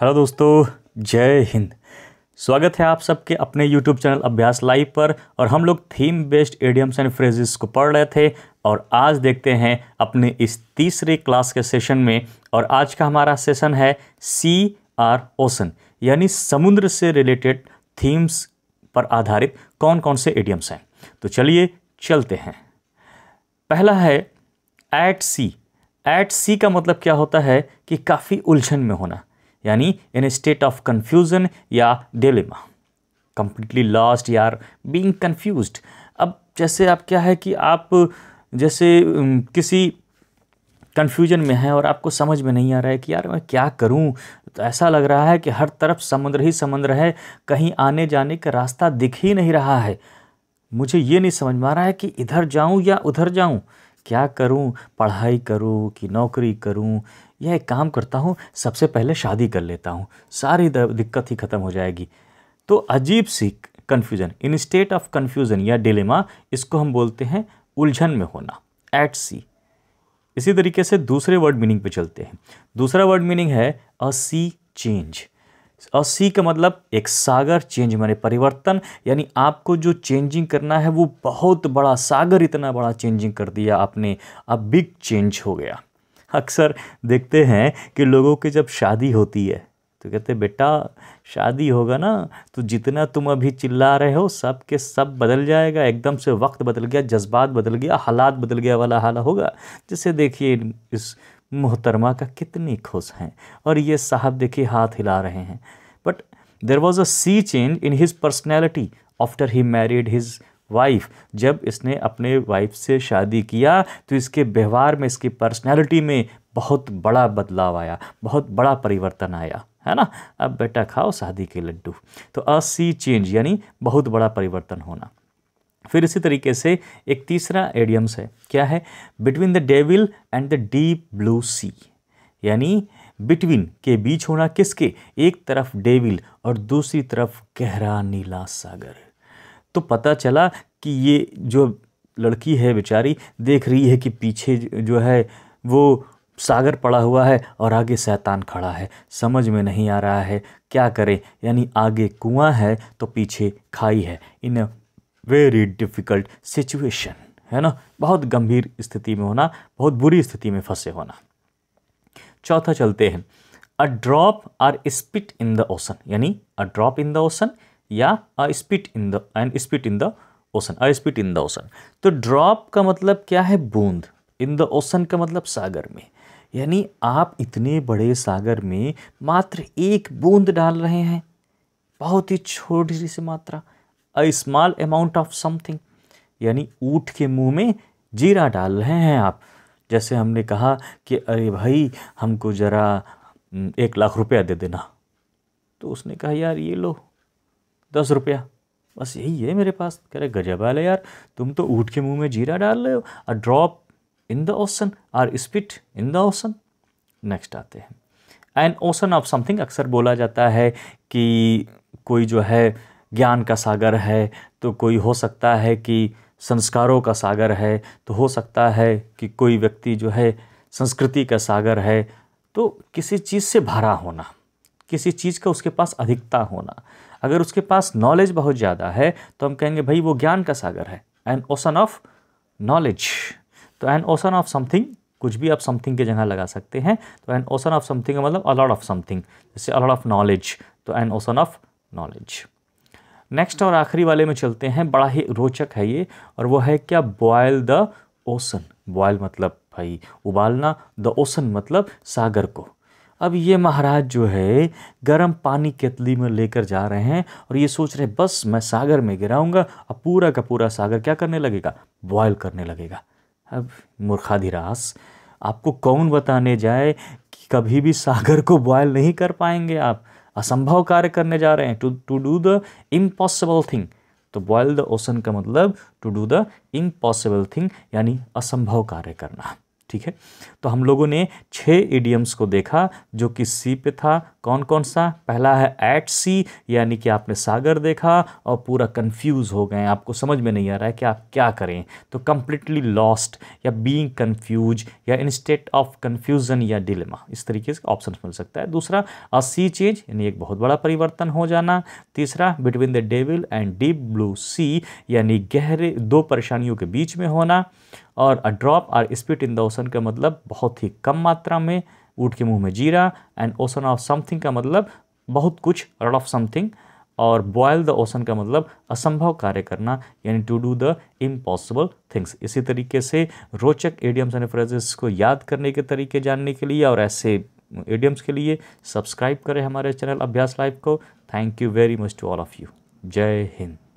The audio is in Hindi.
हेलो दोस्तों जय हिंद स्वागत है आप सबके अपने यूट्यूब चैनल अभ्यास लाइव पर और हम लोग theme based idioms and phrases को पढ़ रहे थे और आज देखते हैं अपने इस तीसरे क्लास के सेशन में और आज का हमारा सेशन है सी आर ओसन यानी समुद्र से रिलेटेड थीम्स पर आधारित कौन कौन से एडियम्स हैं तो चलिए चलते हैं पहला है एट सी एट सी का मतलब क्या होता है कि काफ़ी उलझन में होना यानी इन स्टेट ऑफ कन्फ्यूज़न या डेलिमा कंप्लीटली लॉस्ट यार बींग कन्फ्यूज अब जैसे आप क्या है कि आप जैसे किसी कन्फ्यूजन में है और आपको समझ में नहीं आ रहा है कि यार मैं क्या करूं तो ऐसा लग रहा है कि हर तरफ समुद्र ही समुद्र है कहीं आने जाने का रास्ता दिख ही नहीं रहा है मुझे ये नहीं समझ में आ रहा है कि इधर जाऊं या उधर जाऊं क्या करूं पढ़ाई करूं कि नौकरी करूं या एक काम करता हूं सबसे पहले शादी कर लेता हूं सारी दिक्कत ही ख़त्म हो जाएगी तो अजीब सी confusion in state of confusion या डिलेमा इसको हम बोलते हैं उलझन में होना एट सी इसी तरीके से दूसरे वर्ड मीनिंग पे चलते हैं दूसरा वर्ड मीनिंग है अ सी चेंज और सी का मतलब एक सागर चेंज माने परिवर्तन यानी आपको जो चेंजिंग करना है वो बहुत बड़ा सागर इतना बड़ा चेंजिंग कर दिया आपने अब बिग चेंज हो गया अक्सर देखते हैं कि लोगों की जब शादी होती है तो कहते बेटा शादी होगा ना तो जितना तुम अभी चिल्ला रहे हो सब के सब बदल जाएगा एकदम से वक्त बदल गया जज्बात बदल गया हालात बदल गया वाला हाल होगा जैसे देखिए इस मोहतरमा का कितनी खुश हैं और ये साहब देखिए हाथ हिला रहे हैं but there was a sea change in his personality after he married his wife जब इसने अपने वाइफ से शादी किया तो इसके व्यवहार में इसकी पर्सनैलिटी में बहुत बड़ा बदलाव आया बहुत बड़ा परिवर्तन आया है ना अब बेटा खाओ शादी के लड्डू तो अ सी चेंज यानी बहुत बड़ा परिवर्तन होना फिर इसी तरीके से एक तीसरा एडियम्स है क्या है between the devil and the deep blue sea यानी बिटवीन के बीच होना किसके एक तरफ डेविल और दूसरी तरफ गहरा नीला सागर तो पता चला कि ये जो लड़की है बेचारी देख रही है कि पीछे जो है वो सागर पड़ा हुआ है और आगे शैतान खड़ा है समझ में नहीं आ रहा है क्या करें यानी आगे कुआं है तो पीछे खाई है इन वेरी डिफ़िकल्ट सिचुएशन है ना बहुत गंभीर स्थिति में होना बहुत बुरी स्थिति में फंसे होना चौथा चलते हैं a drop or spit in the ocean यानी a drop in the ocean या a spit in the and spit in the ocean a spit in the ocean तो ड्रॉप का मतलब क्या है बूंद इन द ओसन का मतलब सागर में यानी आप इतने बड़े सागर में मात्र एक बूंद डाल रहे हैं बहुत ही छोटी सी मात्रा a small amount of something यानी ऊँट के मुंह में जीरा डाल रहे हैं आप जैसे हमने कहा कि अरे भाई हमको ज़रा एक लाख रुपया दे देना तो उसने कहा यार ये लो दस रुपया बस यही है मेरे पास कह रहे गजब वाले यार तुम तो ऊँट के मुंह में जीरा डाल रहे हो a drop in the ocean or spit in the ocean next आते हैं एन ओसन ऑफ समथिंग अक्सर बोला जाता है कि कोई जो है ज्ञान का सागर है तो कोई हो सकता है कि संस्कारों का सागर है तो हो सकता है कि कोई व्यक्ति जो है संस्कृति का सागर है तो किसी चीज़ से भरा होना किसी चीज़ का उसके पास अधिकता होना अगर उसके पास नॉलेज बहुत ज़्यादा है तो हम कहेंगे भाई वो ज्ञान का सागर है एन ओसन ऑफ नॉलेज तो एन ओसन ऑफ समथिंग कुछ भी आप समथिंग की जगह लगा सकते हैं तो एन ओसन ऑफ समथिंग मतलब अलॉट ऑफ समथिंग जैसे अलॉट ऑफ नॉलेज तो an ocean of knowledge next और आखिरी वाले में चलते हैं बड़ा ही रोचक है ये और वो है क्या बॉयल द ओसन बॉयल मतलब भाई उबालना द ओसन मतलब सागर को अब ये महाराज जो है गर्म पानी केतली में लेकर जा रहे हैं और ये सोच रहे बस मैं सागर में गिराऊंगा अब पूरा का पूरा सागर क्या करने लगेगा बॉयल करने लगेगा अब मूर्खाधिरास आपको कौन बताने जाए कि कभी भी सागर को बॉयल नहीं कर पाएंगे आप असंभव कार्य करने जा रहे हैं to to do the impossible thing तो बॉयल द ओसन का मतलब to do the impossible thing यानी असंभव कार्य करना ठीक है तो हम लोगों ने छः इडियम्स को देखा जो कि सी पे था कौन कौन सा पहला है एट सी यानी कि आपने सागर देखा और पूरा कंफ्यूज हो गए आपको समझ में नहीं आ रहा है कि आप क्या करें तो कम्प्लीटली लॉस्ट या बीइंग कंफ्यूज या इन स्टेट ऑफ कन्फ्यूज़न या डिलेमा इस तरीके से ऑप्शन मिल सकता है दूसरा अ सी चेंज यानी एक बहुत बड़ा परिवर्तन हो जाना तीसरा between the devil and deep blue sea यानी गहरे दो परेशानियों के बीच में होना और अ ड्रॉप और स्पिट इन द ओसन का मतलब बहुत ही कम मात्रा में ऊट के मुंह में जीरा एंड ओसन ऑफ समथिंग का मतलब बहुत कुछ रड ऑफ समथिंग और बॉयल द ओसन का मतलब असंभव कार्य करना यानी to do the impossible things इसी तरीके से रोचक एडियम्स एंड फ्रेजेस को याद करने के तरीके जानने के लिए और ऐसे एडियम्स के लिए सब्सक्राइब करें हमारे चैनल अभ्यास लाइव को thank you very much to all of you जय हिंद